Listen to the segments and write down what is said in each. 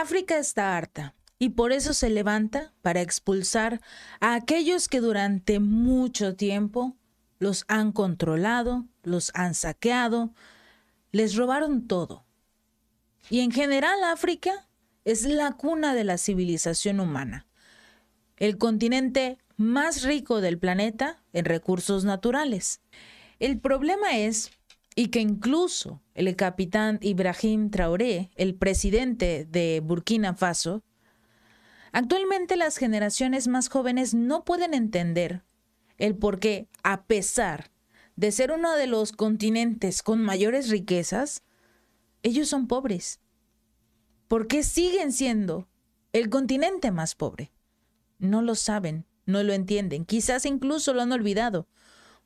África está harta y por eso se levanta para expulsar a aquellos que durante mucho tiempo los han controlado, los han saqueado, les robaron todo. Y en general África es la cuna de la civilización humana, el continente más rico del planeta en recursos naturales. El problema es y que incluso el capitán Ibrahim Traoré, el presidente de Burkina Faso, actualmente las generaciones más jóvenes no pueden entender el por qué, a pesar de ser uno de los continentes con mayores riquezas, ellos son pobres. ¿Por qué siguen siendo el continente más pobre? No lo saben, no lo entienden, quizás incluso lo han olvidado,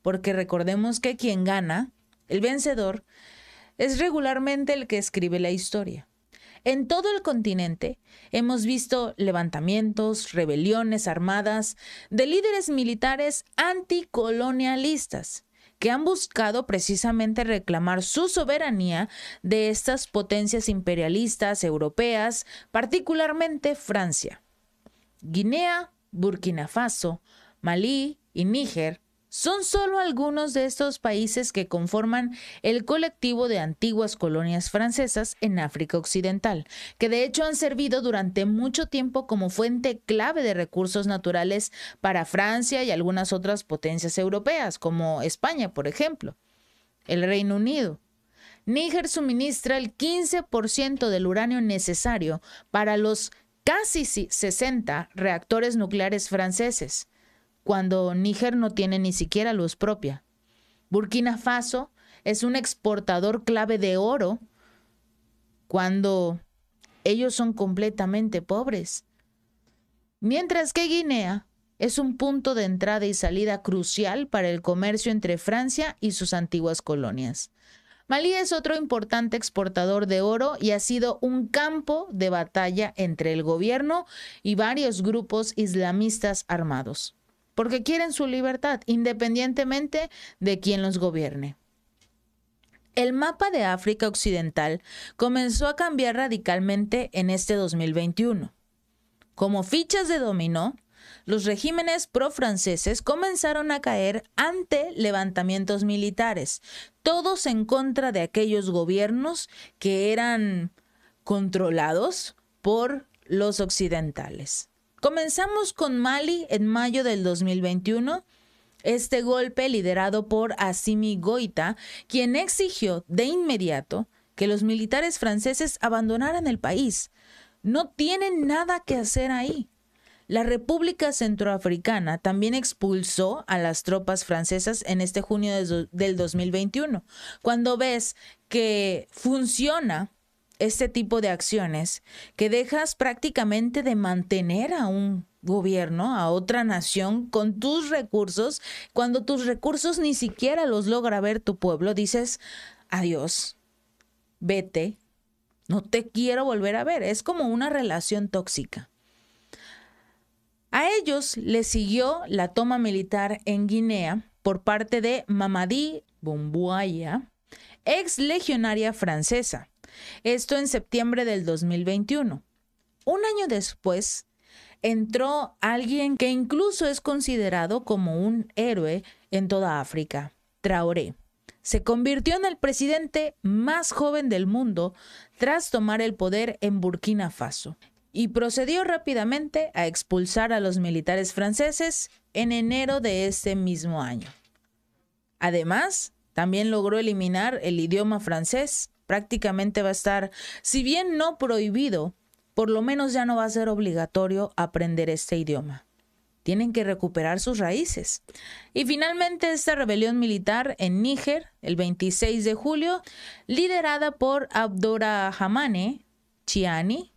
porque recordemos que quien gana el vencedor es regularmente el que escribe la historia. En todo el continente hemos visto levantamientos, rebeliones armadas de líderes militares anticolonialistas que han buscado precisamente reclamar su soberanía de estas potencias imperialistas europeas, particularmente Francia. Guinea, Burkina Faso, Malí y Níger son solo algunos de estos países que conforman el colectivo de antiguas colonias francesas en África Occidental, que de hecho han servido durante mucho tiempo como fuente clave de recursos naturales para Francia y algunas otras potencias europeas, como España, por ejemplo, el Reino Unido. Níger suministra el 15% del uranio necesario para los casi 60 reactores nucleares franceses cuando Níger no tiene ni siquiera luz propia. Burkina Faso es un exportador clave de oro cuando ellos son completamente pobres. Mientras que Guinea es un punto de entrada y salida crucial para el comercio entre Francia y sus antiguas colonias. Malí es otro importante exportador de oro y ha sido un campo de batalla entre el gobierno y varios grupos islamistas armados porque quieren su libertad, independientemente de quién los gobierne. El mapa de África Occidental comenzó a cambiar radicalmente en este 2021. Como fichas de dominó, los regímenes pro-franceses comenzaron a caer ante levantamientos militares, todos en contra de aquellos gobiernos que eran controlados por los occidentales. Comenzamos con Mali en mayo del 2021. Este golpe liderado por Asimi Goita, quien exigió de inmediato que los militares franceses abandonaran el país. No tienen nada que hacer ahí. La República Centroafricana también expulsó a las tropas francesas en este junio del 2021. Cuando ves que funciona este tipo de acciones que dejas prácticamente de mantener a un gobierno, a otra nación con tus recursos, cuando tus recursos ni siquiera los logra ver tu pueblo, dices, adiós, vete, no te quiero volver a ver. Es como una relación tóxica. A ellos les siguió la toma militar en Guinea por parte de Mamadi Bombuaya, ex legionaria francesa. Esto en septiembre del 2021. Un año después, entró alguien que incluso es considerado como un héroe en toda África, Traoré. Se convirtió en el presidente más joven del mundo tras tomar el poder en Burkina Faso y procedió rápidamente a expulsar a los militares franceses en enero de ese mismo año. Además, también logró eliminar el idioma francés prácticamente va a estar, si bien no prohibido, por lo menos ya no va a ser obligatorio aprender este idioma. Tienen que recuperar sus raíces. Y finalmente esta rebelión militar en Níger, el 26 de julio, liderada por Hamane Chiani,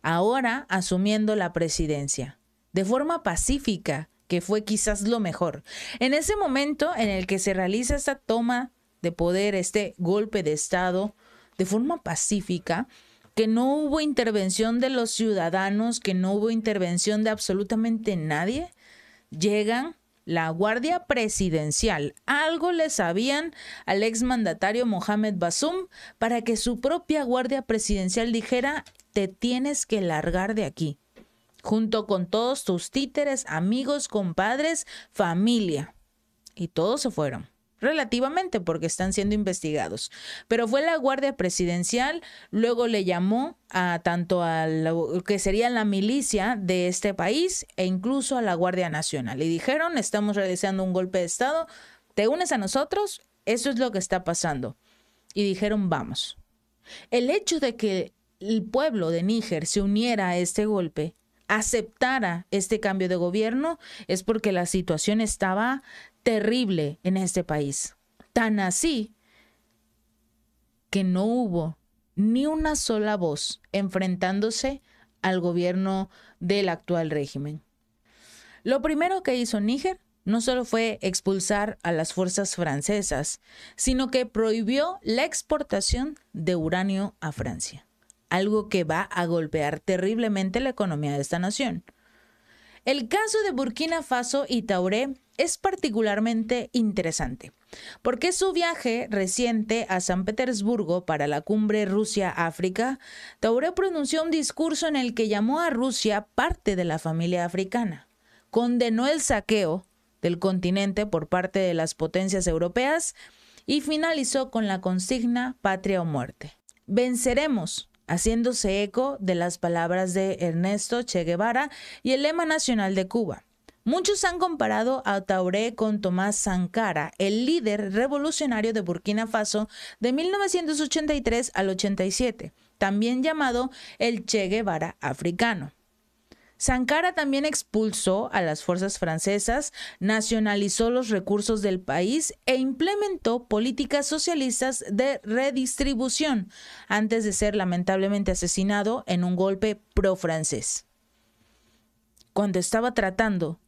ahora asumiendo la presidencia, de forma pacífica, que fue quizás lo mejor. En ese momento en el que se realiza esta toma de poder, este golpe de Estado, de forma pacífica, que no hubo intervención de los ciudadanos, que no hubo intervención de absolutamente nadie, llegan la Guardia Presidencial. Algo le sabían al exmandatario Mohamed Basum para que su propia Guardia Presidencial dijera, te tienes que largar de aquí, junto con todos tus títeres, amigos, compadres, familia. Y todos se fueron relativamente porque están siendo investigados. Pero fue la Guardia Presidencial, luego le llamó a tanto a lo que sería la milicia de este país e incluso a la Guardia Nacional. Y dijeron, estamos realizando un golpe de Estado, te unes a nosotros, eso es lo que está pasando. Y dijeron, vamos. El hecho de que el pueblo de Níger se uniera a este golpe aceptara este cambio de gobierno es porque la situación estaba terrible en este país. Tan así que no hubo ni una sola voz enfrentándose al gobierno del actual régimen. Lo primero que hizo Níger no solo fue expulsar a las fuerzas francesas, sino que prohibió la exportación de uranio a Francia algo que va a golpear terriblemente la economía de esta nación. El caso de Burkina Faso y Tauré es particularmente interesante, porque su viaje reciente a San Petersburgo para la cumbre Rusia-África, Tauré pronunció un discurso en el que llamó a Rusia parte de la familia africana, condenó el saqueo del continente por parte de las potencias europeas y finalizó con la consigna patria o muerte. Venceremos, haciéndose eco de las palabras de Ernesto Che Guevara y el lema nacional de Cuba. Muchos han comparado a Tauré con Tomás Sankara, el líder revolucionario de Burkina Faso de 1983 al 87, también llamado el Che Guevara africano. Sankara también expulsó a las fuerzas francesas, nacionalizó los recursos del país e implementó políticas socialistas de redistribución antes de ser lamentablemente asesinado en un golpe pro-francés. Cuando estaba tratando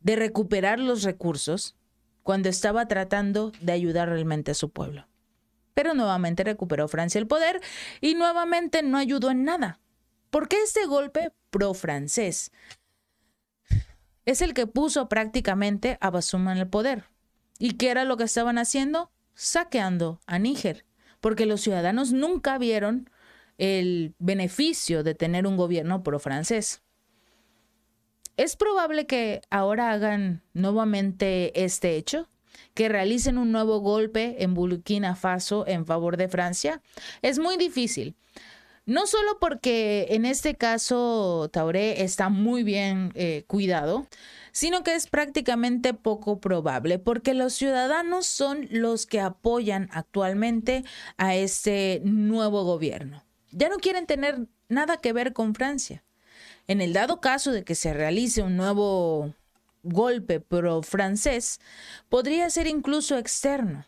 de recuperar los recursos, cuando estaba tratando de ayudar realmente a su pueblo. Pero nuevamente recuperó Francia el poder y nuevamente no ayudó en nada. ¿Por qué este golpe pro-francés? Es el que puso prácticamente a Basuma en el poder. ¿Y qué era lo que estaban haciendo? Saqueando a Níger, porque los ciudadanos nunca vieron el beneficio de tener un gobierno pro-francés. Es probable que ahora hagan nuevamente este hecho, que realicen un nuevo golpe en Burkina Faso en favor de Francia. Es muy difícil. No solo porque en este caso Tauré está muy bien eh, cuidado, sino que es prácticamente poco probable, porque los ciudadanos son los que apoyan actualmente a este nuevo gobierno. Ya no quieren tener nada que ver con Francia. En el dado caso de que se realice un nuevo golpe pro francés, podría ser incluso externo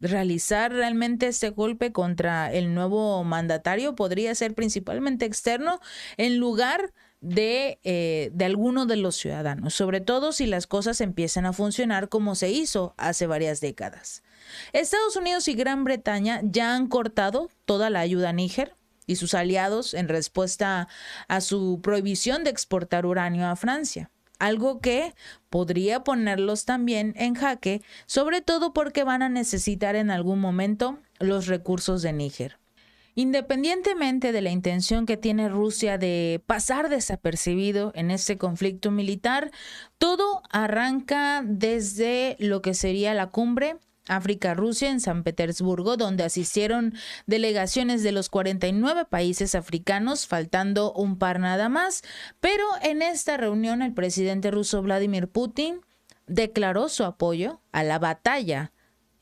realizar realmente este golpe contra el nuevo mandatario podría ser principalmente externo en lugar de, eh, de alguno de los ciudadanos, sobre todo si las cosas empiezan a funcionar como se hizo hace varias décadas. Estados Unidos y Gran Bretaña ya han cortado toda la ayuda a Níger y sus aliados en respuesta a su prohibición de exportar uranio a Francia algo que podría ponerlos también en jaque, sobre todo porque van a necesitar en algún momento los recursos de Níger. Independientemente de la intención que tiene Rusia de pasar desapercibido en este conflicto militar, todo arranca desde lo que sería la cumbre África, Rusia, en San Petersburgo, donde asistieron delegaciones de los 49 países africanos, faltando un par nada más. Pero en esta reunión el presidente ruso Vladimir Putin declaró su apoyo a la batalla,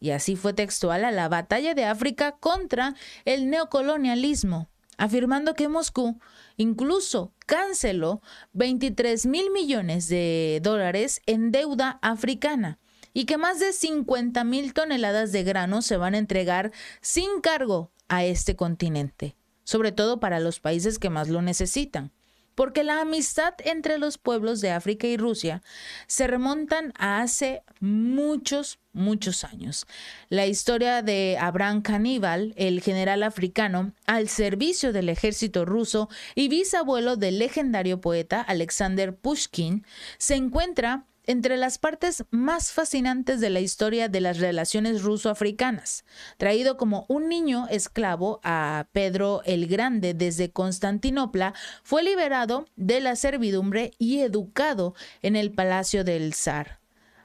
y así fue textual, a la batalla de África contra el neocolonialismo, afirmando que Moscú incluso canceló 23 mil millones de dólares en deuda africana y que más de 50.000 mil toneladas de grano se van a entregar sin cargo a este continente, sobre todo para los países que más lo necesitan porque la amistad entre los pueblos de África y Rusia se remontan a hace muchos, muchos años. La historia de Abraham Caníbal, el general africano, al servicio del ejército ruso y bisabuelo del legendario poeta Alexander Pushkin, se encuentra entre las partes más fascinantes de la historia de las relaciones ruso-africanas, traído como un niño esclavo a Pedro el Grande desde Constantinopla, fue liberado de la servidumbre y educado en el palacio del zar.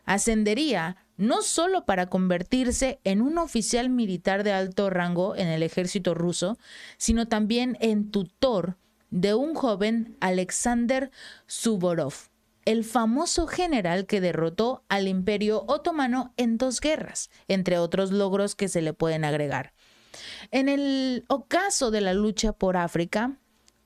Ascendería no solo para convertirse en un oficial militar de alto rango en el ejército ruso, sino también en tutor de un joven Alexander Zuborov el famoso general que derrotó al imperio otomano en dos guerras, entre otros logros que se le pueden agregar. En el ocaso de la lucha por África,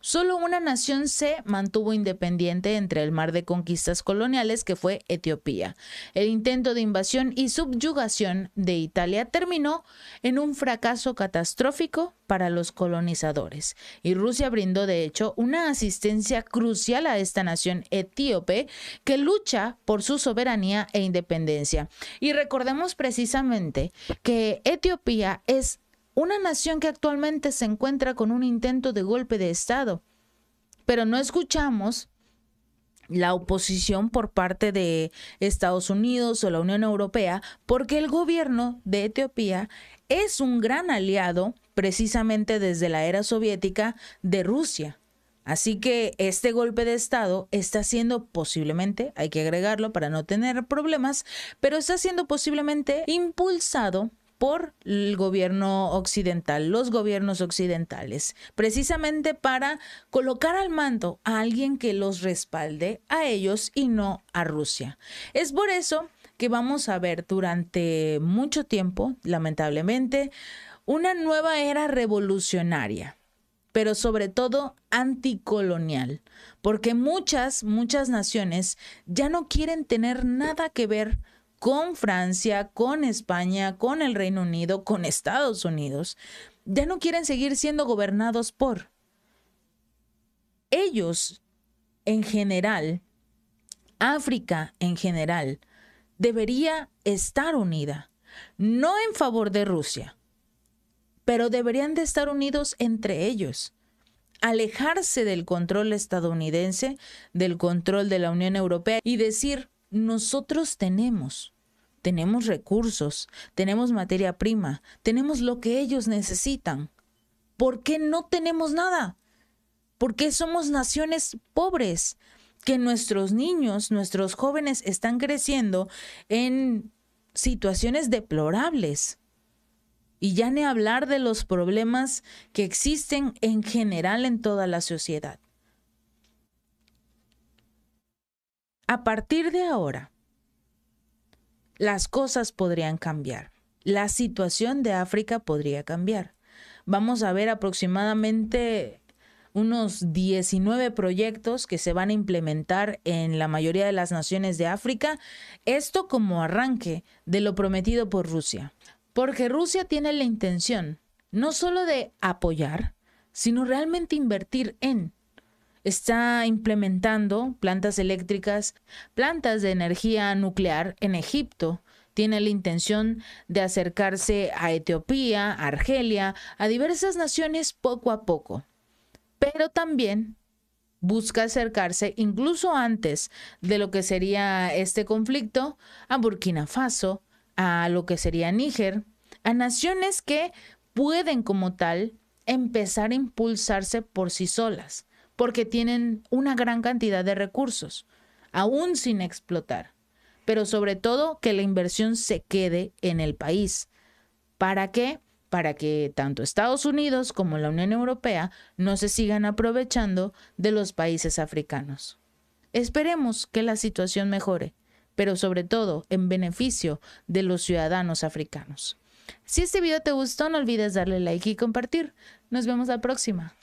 Solo una nación se mantuvo independiente entre el mar de conquistas coloniales que fue Etiopía. El intento de invasión y subyugación de Italia terminó en un fracaso catastrófico para los colonizadores y Rusia brindó de hecho una asistencia crucial a esta nación etíope que lucha por su soberanía e independencia. Y recordemos precisamente que Etiopía es una nación que actualmente se encuentra con un intento de golpe de Estado. Pero no escuchamos la oposición por parte de Estados Unidos o la Unión Europea, porque el gobierno de Etiopía es un gran aliado precisamente desde la era soviética de Rusia. Así que este golpe de Estado está siendo posiblemente, hay que agregarlo para no tener problemas, pero está siendo posiblemente impulsado por el gobierno occidental, los gobiernos occidentales, precisamente para colocar al mando a alguien que los respalde a ellos y no a Rusia. Es por eso que vamos a ver durante mucho tiempo, lamentablemente, una nueva era revolucionaria pero sobre todo anticolonial, porque muchas, muchas naciones ya no quieren tener nada que ver con Francia, con España, con el Reino Unido, con Estados Unidos, ya no quieren seguir siendo gobernados por. Ellos, en general, África en general, debería estar unida, no en favor de Rusia, pero deberían de estar unidos entre ellos alejarse del control estadounidense, del control de la Unión Europea y decir, nosotros tenemos tenemos recursos, tenemos materia prima, tenemos lo que ellos necesitan. ¿Por qué no tenemos nada? ¿Por qué somos naciones pobres? Que nuestros niños, nuestros jóvenes están creciendo en situaciones deplorables. Y ya ni hablar de los problemas que existen en general en toda la sociedad. A partir de ahora, las cosas podrían cambiar. La situación de África podría cambiar. Vamos a ver aproximadamente unos 19 proyectos que se van a implementar en la mayoría de las naciones de África. Esto como arranque de lo prometido por Rusia. Porque Rusia tiene la intención no solo de apoyar, sino realmente invertir en está implementando plantas eléctricas, plantas de energía nuclear en Egipto. Tiene la intención de acercarse a Etiopía, a Argelia, a diversas naciones poco a poco. Pero también busca acercarse incluso antes de lo que sería este conflicto a Burkina Faso, a lo que sería Níger, a naciones que pueden como tal empezar a impulsarse por sí solas porque tienen una gran cantidad de recursos, aún sin explotar, pero sobre todo que la inversión se quede en el país. ¿Para qué? Para que tanto Estados Unidos como la Unión Europea no se sigan aprovechando de los países africanos. Esperemos que la situación mejore, pero sobre todo en beneficio de los ciudadanos africanos. Si este video te gustó, no olvides darle like y compartir. Nos vemos la próxima.